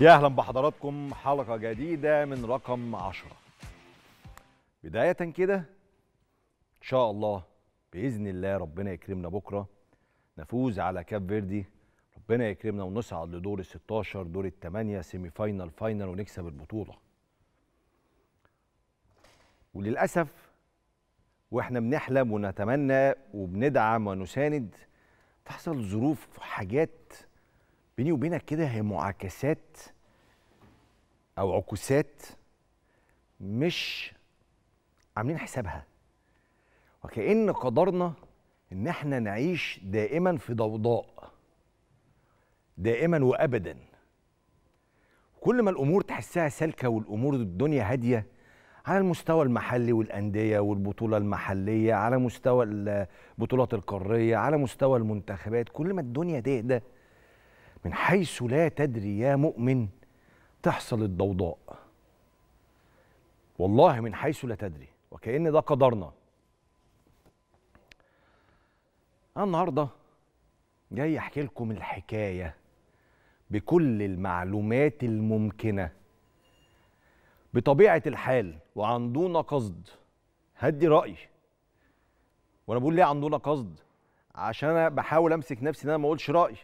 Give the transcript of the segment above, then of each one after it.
يا اهلا بحضراتكم حلقه جديده من رقم عشرة بدايه كده ان شاء الله باذن الله ربنا يكرمنا بكره نفوز على كاب فيردي ربنا يكرمنا ونصعد لدور ال 16 دور الثمانيه سيمي فاينل فاينل ونكسب البطوله وللاسف واحنا بنحلم ونتمنى وبندعم ونساند تحصل ظروف حاجات بيني وبينك كده هي معاكسات او عكوسات مش عاملين حسابها وكأن قدرنا ان احنا نعيش دائما في ضوضاء دائما وابدا كل ما الامور تحسها سالكه والامور الدنيا هاديه على المستوى المحلي والانديه والبطوله المحليه على مستوى البطولات القاريه على مستوى المنتخبات كل ما الدنيا ده من حيث لا تدري يا مؤمن تحصل الضوضاء والله من حيث لا تدري وكأن ده قدرنا أنا النهاردة جاي أحكي لكم الحكاية بكل المعلومات الممكنة بطبيعة الحال وعن دون قصد هدي رأي وأنا بقول ليه عن دون قصد عشان أنا بحاول أمسك نفسي إن أنا ما أقولش رأي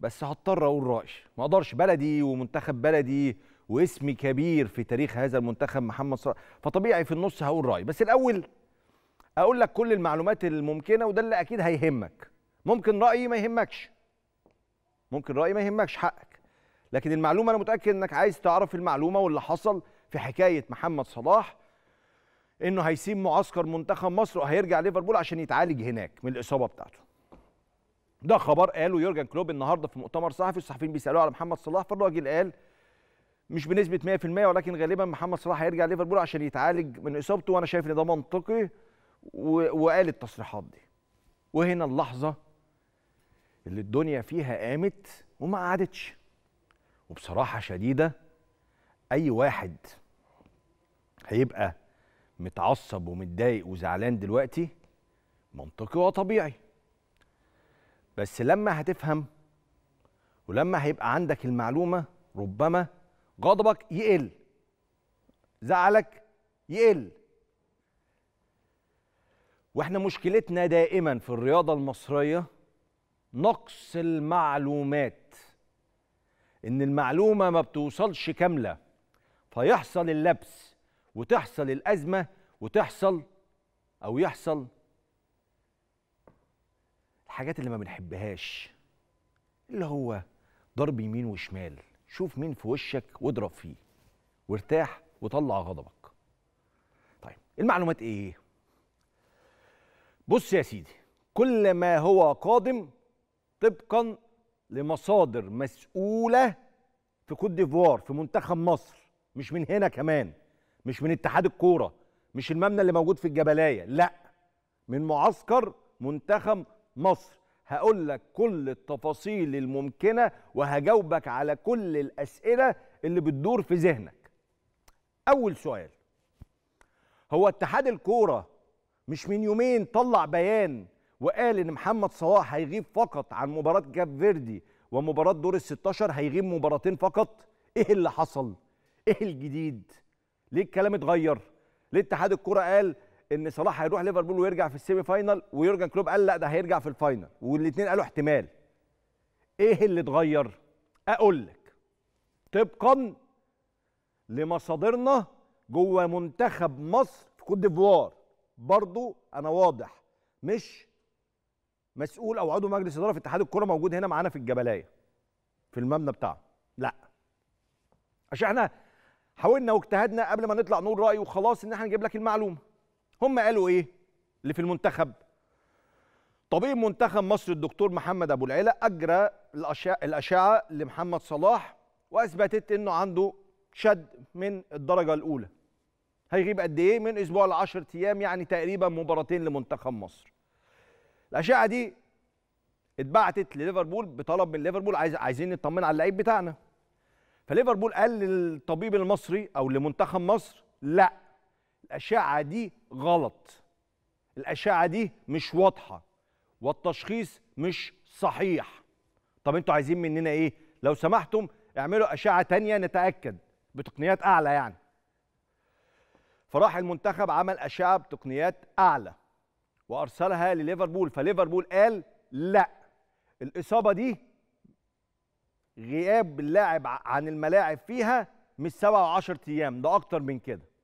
بس هضطر اقول رايي ما اقدرش بلدي ومنتخب بلدي واسمي كبير في تاريخ هذا المنتخب محمد صلاح فطبيعي في النص هقول رايي بس الاول اقول لك كل المعلومات الممكنه وده اللي اكيد هيهمك ممكن رايي ما يهمكش ممكن رايي ما يهمكش حقك لكن المعلومه انا متاكد انك عايز تعرف المعلومه واللي حصل في حكايه محمد صلاح انه هيسيب معسكر منتخب مصر وهيرجع ليفربول عشان يتعالج هناك من الاصابه بتاعته ده خبر قاله يورجن كلوب النهارده في مؤتمر صحفي الصحفيين بيسالوه على محمد صلاح فالراجل قال مش بنسبه 100% ولكن غالبا محمد صلاح هيرجع ليفربول عشان يتعالج من اصابته وانا شايف ان ده منطقي وقال التصريحات دي وهنا اللحظه اللي الدنيا فيها قامت وما قعدتش وبصراحه شديده اي واحد هيبقى متعصب ومتضايق وزعلان دلوقتي منطقي وطبيعي بس لما هتفهم ولما هيبقى عندك المعلومه ربما غضبك يقل زعلك يقل واحنا مشكلتنا دائما في الرياضه المصريه نقص المعلومات ان المعلومه ما بتوصلش كامله فيحصل اللبس وتحصل الازمه وتحصل او يحصل الحاجات اللي ما بنحبهاش اللي هو ضرب يمين وشمال شوف مين في وشك واضرب فيه وارتاح وطلع غضبك طيب المعلومات ايه بص يا سيدي كل ما هو قادم طبقا لمصادر مسؤوله في كوت ديفوار في منتخب مصر مش من هنا كمان مش من اتحاد الكوره مش المبنى اللي موجود في الجبلايه لا من معسكر منتخب مصر هقول لك كل التفاصيل الممكنه وهجاوبك على كل الاسئله اللي بتدور في ذهنك اول سؤال هو اتحاد الكوره مش من يومين طلع بيان وقال ان محمد صلاح هيغيب فقط عن مباراه جاب فيردي ومباراه دور ال 16 هيغيب مباراتين فقط ايه اللي حصل ايه الجديد ليه الكلام اتغير ليه اتحاد الكوره قال ان صلاح هيروح ليفربول ويرجع في السيمي فاينل ويورجن كلوب قال لا ده هيرجع في الفاينل والاثنين قالوا احتمال ايه اللي اتغير اقول لك طبقا لمصادرنا جوه منتخب مصر في كوت ديفوار برضو انا واضح مش مسؤول او عضو مجلس اداره في اتحاد الكره موجود هنا معانا في الجبلايه في المبنى بتاعه لا عشان احنا حاولنا واجتهدنا قبل ما نطلع نقول راي وخلاص ان احنا نجيب لك المعلومه هم قالوا ايه اللي في المنتخب طبيب منتخب مصر الدكتور محمد ابو العلا اجرى الاشعه لمحمد صلاح واثبتت انه عنده شد من الدرجه الاولى هيغيب قد ايه من اسبوع ل 10 ايام يعني تقريبا مباراتين لمنتخب مصر الاشعه دي اتبعتت لليفربول بطلب من ليفربول عايز عايزين نطمن على اللعيب بتاعنا فليفربول قال للطبيب المصري او لمنتخب مصر لا الأشعة دي غلط الأشعة دي مش واضحة والتشخيص مش صحيح طب انتوا عايزين مننا ايه لو سمحتم اعملوا أشعة تانية نتأكد بتقنيات أعلى يعني فراح المنتخب عمل أشعة بتقنيات أعلى وأرسلها لليفربول فليفربول قال لا الإصابة دي غياب اللاعب عن الملاعب فيها مش سبعة وعشرة أيام ده أكتر من كده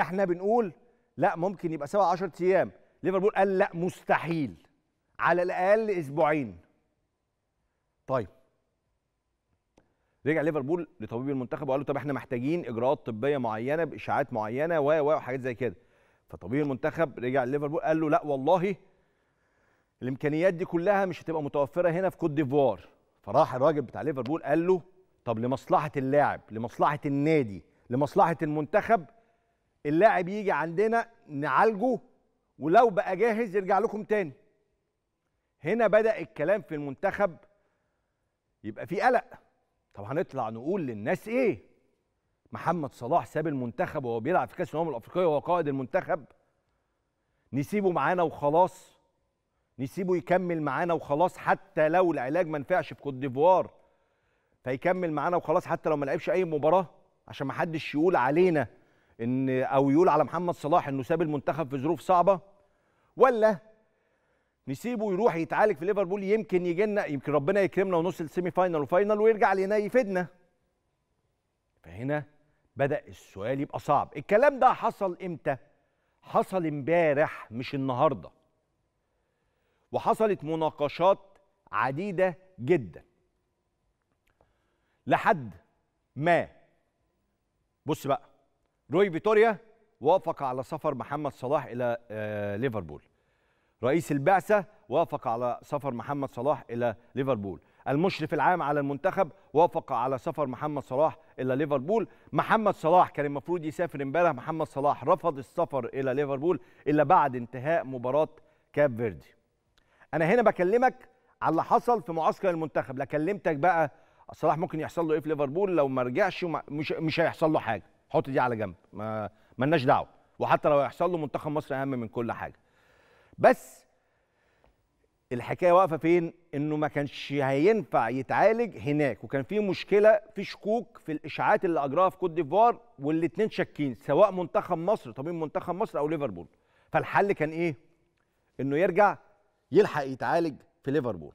احنا بنقول لا ممكن يبقى سبع 10 ايام ليفربول قال لا مستحيل على الاقل اسبوعين طيب رجع ليفربول لطبيب المنتخب وقال له طب احنا محتاجين اجراءات طبيه معينه باشاعات معينه و و وحاجات زي كده فطبيب المنتخب رجع ليفربول قال له لا والله الامكانيات دي كلها مش هتبقى متوفره هنا في كوت ديفوار فراح الراجل بتاع ليفربول قال له طب لمصلحه اللاعب لمصلحه النادي لمصلحه المنتخب اللاعب يجي عندنا نعالجه ولو بقى جاهز يرجع لكم تاني هنا بدا الكلام في المنتخب يبقى في قلق طب هنطلع نقول للناس ايه محمد صلاح ساب المنتخب وهو بيلعب في كاس الامم الافريقيه وهو قائد المنتخب نسيبه معانا وخلاص نسيبه يكمل معانا وخلاص حتى لو العلاج ما نفعش في كوت ديفوار فيكمل معانا وخلاص حتى لو ما لعبش اي مباراه عشان ما حدش يقول علينا ان او يقول على محمد صلاح انه ساب المنتخب في ظروف صعبه ولا نسيبه يروح يتعالج في ليفربول يمكن يجي لنا يمكن ربنا يكرمنا ونوصل سيمي فاينل وفاينل ويرجع لنا يفيدنا فهنا بدا السؤال يبقى صعب الكلام ده حصل امتى حصل امبارح مش النهارده وحصلت مناقشات عديده جدا لحد ما بص بقى روي فيتوريا وافق على سفر محمد صلاح إلى آه، ليفربول رئيس البعثة وافق على سفر محمد صلاح إلى ليفربول المشرف العام على المنتخب وافق على سفر محمد صلاح الى ليفربول محمد صلاح كان المفروض يسافر امبارح محمد صلاح رفض السفر الى ليفربول الا بعد انتهاء مباراه كاب فيردي انا هنا بكلمك على اللي حصل في معسكر المنتخب لا كلمتك بقى صلاح ممكن يحصل له ايه في ليفربول لو ما رجعش مش مش هيحصل له حاجه حط دي على جنب ما ملناش دعوه وحتى لو هيحصل له منتخب مصر اهم من كل حاجه بس الحكايه واقفه فين انه ما كانش هينفع يتعالج هناك وكان في مشكله في شكوك في الاشاعات اللي اجراها في كوت ديفوار والاثنين شاكين سواء منتخب مصر طبيب منتخب مصر او ليفربول فالحل كان ايه انه يرجع يلحق يتعالج في ليفربول